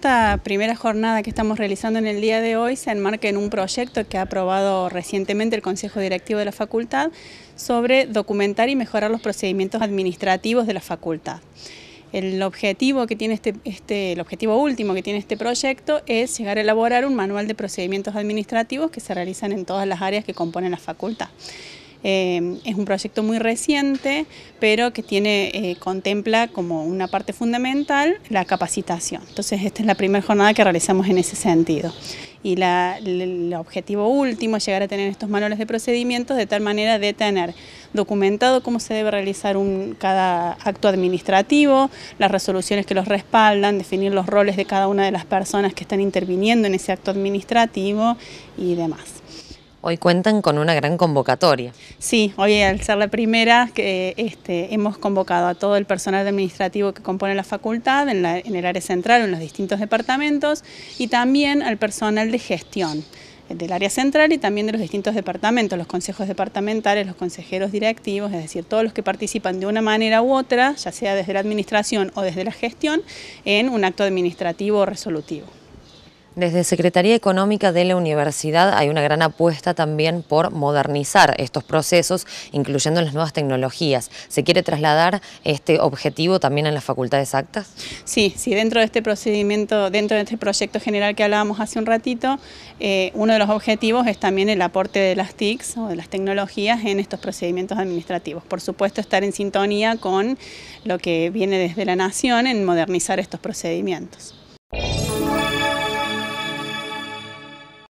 esta primera jornada que estamos realizando en el día de hoy se enmarca en un proyecto que ha aprobado recientemente el Consejo Directivo de la Facultad sobre documentar y mejorar los procedimientos administrativos de la facultad. El objetivo, que tiene este, este, el objetivo último que tiene este proyecto es llegar a elaborar un manual de procedimientos administrativos que se realizan en todas las áreas que componen la facultad. Em, es un proyecto muy reciente, pero que eh, contempla como una parte fundamental la capacitación. Entonces, esta es la primera jornada que realizamos en ese sentido. Y el objetivo último es llegar a tener estos manuales de procedimientos de tal manera de tener documentado cómo se debe realizar cada acto administrativo, las resoluciones que los respaldan, definir los roles de cada una de las personas que están interviniendo en ese acto administrativo y demás. Hoy cuentan con una gran convocatoria. Sí, hoy al ser la primera que este, hemos convocado a todo el personal administrativo que compone la facultad en, en el área central, en los distintos departamentos y también al personal de gestión eh, del área central y también de los distintos departamentos, los consejos departamentales, los consejeros directivos, es decir, todos los que participan de una manera u otra, ya sea desde la administración o desde la gestión, en un acto administrativo o resolutivo. Desde Secretaría Económica de la Universidad hay una gran apuesta también por modernizar estos procesos, incluyendo las nuevas tecnologías. ¿Se quiere trasladar este objetivo también a las facultades actas? Sí, sí, dentro de este procedimiento, dentro de este proyecto general que hablábamos hace un ratito, eh, uno de los objetivos es también el aporte de las TICs o de las tecnologías en estos procedimientos administrativos. Por supuesto, estar en sintonía con lo que viene desde la Nación en modernizar estos procedimientos.